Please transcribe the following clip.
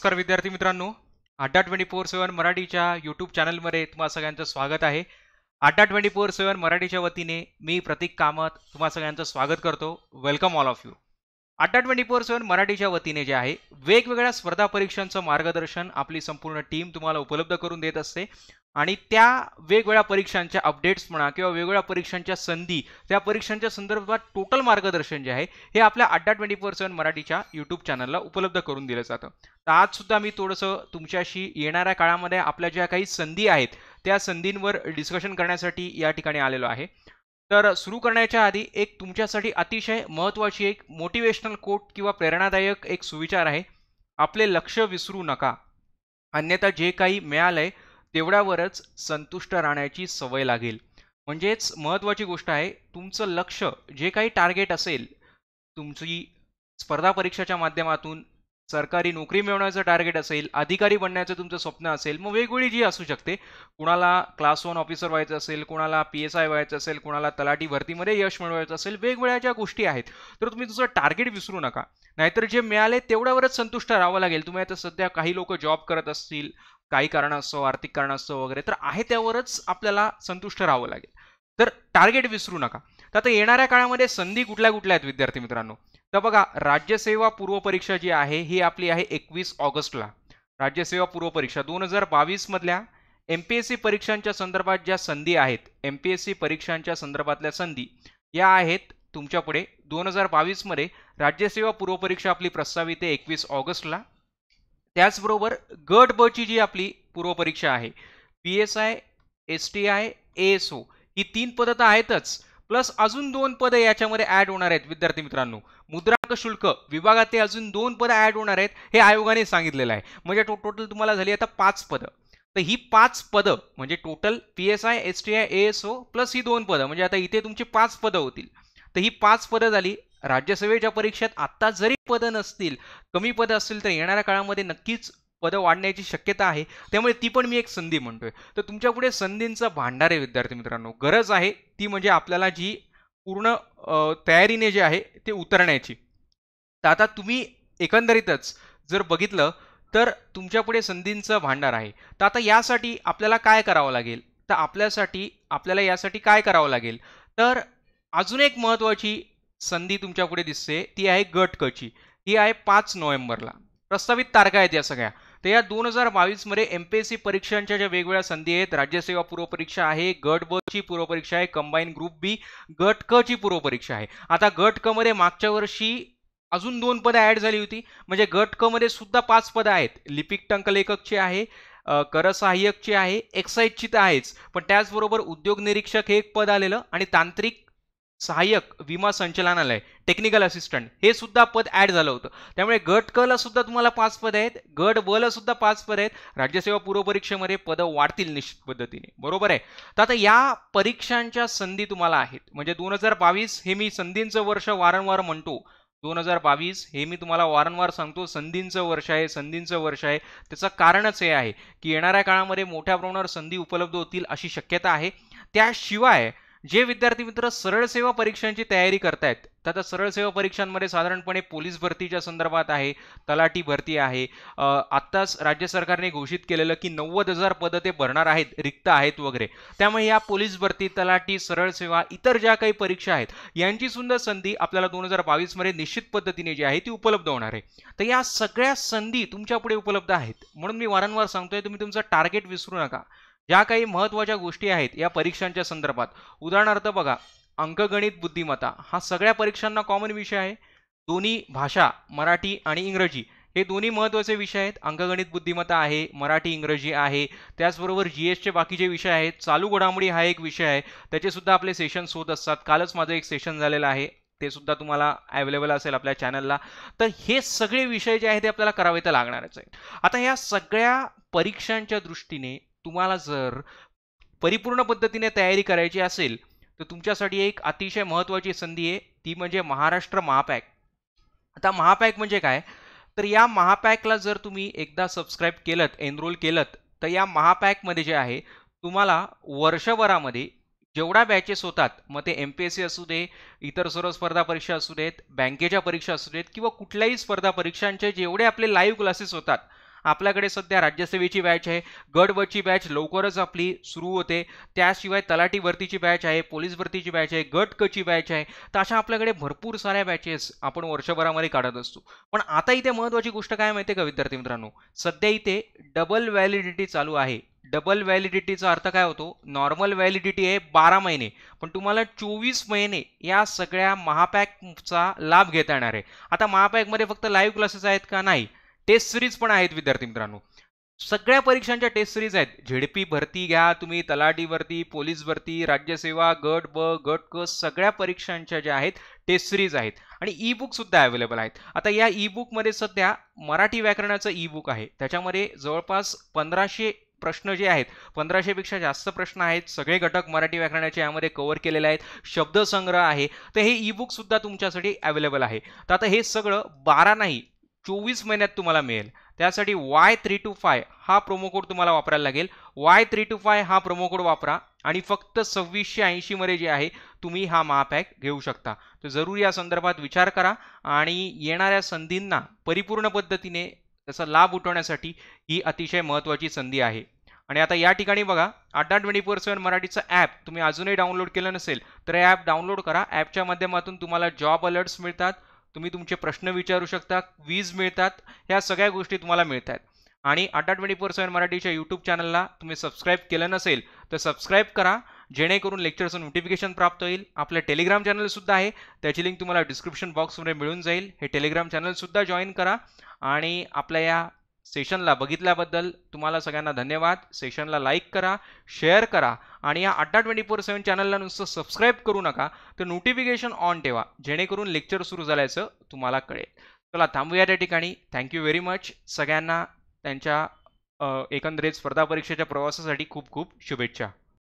नमस्कार विद्यार्थी मित्रांनो अड्डा ट्वेंटी फोर सेवन मराठीच्या यूट्यूब चॅनलमध्ये तुम्हा सगळ्यांचं स्वागत आहे अड्डा ट्वेंटी फोर सेवन मराठीच्या वतीने मी प्रतीक कामत तुम्हा सगळ्यांचं स्वागत करतो welcome all of you Adda twenty four seven मराठीच्या वतीने जे आहे वेगवेगळ्या स्पर्धा परीक्षांचं मार्गदर्शन आपली संपूर्ण टीम तुम्हाला उपलब्ध करून देत असते आणि त्या वेगवेगळ्या परीक्षांच्या अपडेट्स म्हणा किंवा वेगवेगळ्या परीक्षांच्या संधी त्या परीक्षांच्या संदर्भात टोटल मार्गदर्शन जे आहे हे आपल्या अड्डा ट्वेंटी फोर सेवन मराठीच्या यूट्यूब चॅनलला उपलब्ध करून दिलं जातं तर आज सुद्धा मी थोडंसं तुमच्याशी येणाऱ्या काळामध्ये आपल्या ज्या काही संधी आहेत त्या संधींवर डिस्कशन करण्यासाठी या ठिकाणी आलेलो आहे तर सुरू करण्याच्या आधी एक तुमच्यासाठी अतिशय महत्त्वाची एक मोटिवेशनल कोट किंवा प्रेरणादायक एक सुविचार आहे आपले लक्ष विसरू नका अन्यथा जे काही मिळालं आहे तेवढ्यावरच संतुष्ट राहण्याची सवय लागेल म्हणजेच महत्त्वाची गोष्ट आहे तुमचं लक्ष जे काही टार्गेट असेल तुमची स्पर्धा परीक्षेच्या माध्यमातून सरकारी नोकरी मिळवण्याचं टार्गेट असेल अधिकारी बनण्याचं तुमचं स्वप्न असेल मग वेगवेगळी जी असू शकते कुणाला क्लास वन ऑफिसर व्हायचं असेल कुणाला पी एस आय व्हायचं असेल कुणाला तलाठी भरतीमध्ये यश मिळवायचं असेल वेगवेगळ्या ज्या गोष्टी आहेत तर तुम्ही तुझं टार्गेट विसरू नका नाहीतर जे मिळाले तेवढ्यावरच संतुष्ट राहावं लागेल तुम्ही आता सध्या काही लोक जॉब करत असतील काही कारणास्तव आर्थिक कारणास्तव वगैरे तर आहे त्यावरच आपल्याला संतुष्ट राहावं लागेल तर टार्गेट विसरू नका तर आता येणाऱ्या काळामध्ये संधी कुठल्या कुठल्या आहेत विद्यार्थी मित्रांनो तर बघा राज्यसेवा पूर्वपरीक्षा जी आहे ही आपली आहे एकवीस ऑगस्टला राज्यसेवा पूर्वपरीक्षा दोन हजार बावीसमधल्या एम पी एस सी परीक्षांच्या संदर्भात ज्या संधी आहेत एम पी एस सी परीक्षांच्या संदर्भातल्या संधी या आहेत तुमच्यापुढे दोन हजार बावीसमध्ये राज्यसेवा पूर्वपरीक्षा आपली प्रस्तावित आहे एकवीस ऑगस्टला त्याचबरोबर गट ब ची जी आपली पूर्वपरीक्षा आहे P S I S T I A S O ही तीन पदं तर आहेतच प्लस अजून दोन पदं याच्यामध्ये ॲड होणार आहेत विद्यार्थी मित्रांनो मुद्रांक शुल्क विभागात अजून दोन पदं ॲड होणार आहेत हे आयोगाने सांगितलेलं आहे म्हणजे टो टोटल तुम्हाला झाली आता पाच पदं तर ही पाच पदं म्हणजे total P S I S T I A S O plus ही दोन पदं म्हणजे आता इथे तुमची पाच पदं होतील तर ही पाच पदं झाली राज्यसभेच्या परीक्षेत आत्ता जरी पदं नसतील कमी पदं असतील तर येणाऱ्या काळामध्ये नक्कीच पदं वाढण्याची शक्यता आहे त्यामुळे ती पण मी एक संधी म्हणतोय तर तुमच्यापुढे संधींचं भांडार आहे विद्यार्थी मित्रांनो गरज आहे ती म्हणजे आपल्याला जी पूर्ण तयारीने जे आहे ते उतरण्याची तर आता तुम्ही एकंदरीतच जर बघितलं तर तुमच्यापुढे संधींचं भांडार आहे तर आता यासाठी आपल्याला काय करावं लागेल तर आपल्यासाठी आपल्याला यासाठी काय करावं लागेल तर अजून एक महत्त्वाची संधी तुमच्या पुढे दिसते ती आहे गट ची ही आहे पाच नोव्हेंबरला प्रस्तावित तारखा आहेत या सगळ्या तर या दोन हजार बावीसमध्ये एम पी एस सी परीक्षांच्या ज्या वेगवेगळ्या संधी आहेत राज्यसेवा पूर्वपरीक्षा आहे गट ब ची पूर्वपरीक्षा आहे कंबाईन ग्रुप बी गट क ची पूर्वपरीक्षा आहे आता गट क मध्ये मागच्या वर्षी अजून दोन पदं ॲड झाली होती म्हणजे गट क मध्ये सुद्धा पाच पदं आहेत लिपिक टंकलेखकची आहे करसहाय्यकची आहे एक्साईजची तर आहेच पण त्याचबरोबर उद्योग निरीक्षक हे एक पद आलेलं आणि तांत्रिक सहाय्यक विमा संचालनालय टेक्निकल असिस्टंट हे सुद्धा पद ॲड झालं होतं त्यामुळे गट कला सुद्धा तुम्हाला पाच पद आहेत गट ब ला सुद्धा पाच पद आहेत राज्यसेवा पूर्वपरीक्षेमध्ये पदं वाढतील निश्चित पद्धतीने बरोबर आहे तर आता या परीक्षांच्या संधी तुम्हाला आहेत म्हणजे दोन हजार बावीस हे मी संधींचं वर्ष वारंवार म्हणतो दोन हजार बावीस हे मी तुम्हाला वारंवार सांगतो संधींचं वर्ष आहे संधींचं वर्ष आहे त्याचं कारणच हे आहे की येणाऱ्या काळामध्ये मोठ्या प्रमाणावर संधी उपलब्ध होतील अशी शक्यता आहे त्याशिवाय जे विद्यार्थी मित्र सरळ सेवा परीक्षांची तयारी करतायत तर आता सरळ सेवा परीक्षांमध्ये साधारणपणे पोलीस भरतीच्या संदर्भात आहे तलाठी भरती आहे आत्ताच राज्य सरकारने घोषित केलेलं की नव्वद हजार पदं ते भरणार आहेत रिक्त आहेत वगैरे त्यामुळे या पोलीस भरती तलाठी सरळ सेवा इतर ज्या काही परीक्षा आहेत यांची सुद्धा संधी आपल्याला दोन हजार बावीसमध्ये निश्चित पद्धतीने जी आहे ती उपलब्ध होणार आहे तर या सगळ्या संधी तुमच्यापुढे उपलब्ध आहेत म्हणून मी वारंवार सांगतोय तुम्ही तुमचं टार्गेट विसरू नका ह्या काही महत्त्वाच्या गोष्टी आहेत या परीक्षांच्या संदर्भात उदाहरणार्थ बघा अंकगणित बुद्धिमत्ता हा सगळ्या परीक्षांना कॉमन विषय आहे दोन्ही भाषा मराठी आणि इंग्रजी हे दोन्ही महत्त्वाचे विषय आहेत अंकगणित बुद्धिमत्ता आहे मराठी इंग्रजी आहे त्याचबरोबर जी एसचे बाकीचे विषय आहेत चालू घडामोडी हा एक विषय आहे त्याचेसुद्धा आपले सेशन्स होत असतात कालच माझं एक सेशन झालेलं आहे ते सुद्धा तुम्हाला अवेलेबल असेल आपल्या चॅनलला तर हे सगळे विषय जे आहेत ते आपल्याला करावे तर लागणारच आहेत आता ह्या सगळ्या परीक्षांच्या दृष्टीने तुम्हाला जर परिपूर्ण पद्धतीने तयारी करायची असेल तर तुमच्यासाठी एक अतिशय महत्त्वाची संधी आहे ती म्हणजे महाराष्ट्र महापॅक आता महापॅक म्हणजे काय तर या महापॅकला जर तुम्ही एकदा सबस्क्राईब केलं एनरोल केलं तर या महापॅकमध्ये जे आहे तुम्हाला वर्षभरामध्ये जेवढ्या बॅचेस होतात मग ते एम पी एस सी असू दे इतर सर्व स्पर्धा परीक्षा असू देत बँकेच्या परीक्षा असू देत किंवा कुठल्याही स्पर्धा परीक्षांचे जेवढे आपले लाईव्ह क्लासेस होतात आपल्याकडे सध्या राज्यसेवेची बॅच आहे गटवरची बॅच लवकरच आपली सुरू होते त्याशिवाय तलाठी भरतीची बॅच आहे पोलीस भरतीची बॅच आहे गट कची बॅच आहे तर अशा आपल्याकडे भरपूर साऱ्या बॅचेस आपण वर्षभरामध्ये काढत असतो पण आता इथे महत्त्वाची गोष्ट काय माहिती का विद्यार्थी मित्रांनो सध्या इथे डबल व्हॅलिडिटी चालू आहे डबल व्हॅलिडिटीचा अर्थ काय होतो नॉर्मल व्हॅलिडिटी आहे बारा महिने पण तुम्हाला चोवीस महिने या सगळ्या महापॅकचा लाभ घेता येणार आहे आता महापॅकमध्ये फक्त लाईव्ह क्लासेस आहेत का नाही टेस्ट सिरीज पण आहेत विद्यार्थी मित्रांनो सगळ्या परीक्षांच्या टेस्ट सिरीज आहेत झेडपी भरती घ्या तुम्ही तलाठी भरती पोलीस भरती राज्यसेवा गट ब गट क सगळ्या परीक्षांच्या ज्या आहेत टेस्ट सिरीज आहेत आणि ई बुक सुद्धा अवेलेबल आहेत आता या ई बुकमध्ये सध्या मराठी व्याकरणाचं ई बुक आहे त्याच्यामध्ये जवळपास पंधराशे प्रश्न जे आहेत पंधराशेपेक्षा जास्त प्रश्न आहेत सगळे घटक मराठी व्याकरणाचे यामध्ये कव्हर केलेले आहेत शब्दसंग्रह आहे तर हे ई सुद्धा तुमच्यासाठी अवेलेबल आहे तर आता हे सगळं बारा नाही चोवीस महिन्यात तुम्हाला मिळेल त्यासाठी वाय थ्री टू फाय हा प्रोमो कोड तुम्हाला वापरायला लागेल वाय थ्री टू फाय हा प्रोमो कोड वापरा आणि फक्त सव्वीसशे ऐंशीमध्ये जे आहे तुम्ही हा महापॅक घेऊ शकता तर जरूर या संदर्भात विचार करा आणि येणाऱ्या संधींना परिपूर्ण पद्धतीने त्याचा लाभ उठवण्यासाठी ही अतिशय महत्त्वाची संधी आहे आणि आता या ठिकाणी बघा अड्डा ट्वेंटी फोर सेवन मराठीचं ॲप तुम्ही अजूनही डाउनलोड केलं नसेल तर ॲप डाउनलोड करा ॲपच्या माध्यमातून तुम्हाला जॉब अलर्ट्स मिळतात तुम्ही तुमचे प्रश्न विचारू शकता वीज मिळतात ह्या सगळ्या गोष्टी तुम्हाला मिळतात आणि अटा ट्वेंटी फोर सेवन मराठीच्या यूट्यूब चॅनलला तुम्ही सबस्क्राईब केलं नसेल तर सबस्क्राईब करा जेणेकरून लेक्चरचं नोटिफिकेशन प्राप्त होईल आपलं टेलिग्राम चॅनलसुद्धा आहे त्याची लिंक तुम्हाला डिस्क्रिप्शन बॉक्समध्ये मिळून जाईल हे टेलिग्राम चॅनलसुद्धा जॉईन करा आणि आपल्या या सेशनला बघितल्याबद्दल तुम्हाला सगळ्यांना धन्यवाद सेशनला लाईक करा शेअर करा आणि या अड्डा ट्वेंटी फोर सेवन चॅनलला नुसतं सबस्क्राईब करू नका तर नोटिफिकेशन ऑन ठेवा जेणेकरून लेक्चर सुरू झाल्याचं तुम्हाला कळेल चला थांबूया त्या ठिकाणी थँक्यू व्हेरी मच सगळ्यांना त्यांच्या एकंदरीत स्पर्धा परीक्षेच्या प्रवासासाठी खूप खूप शुभेच्छा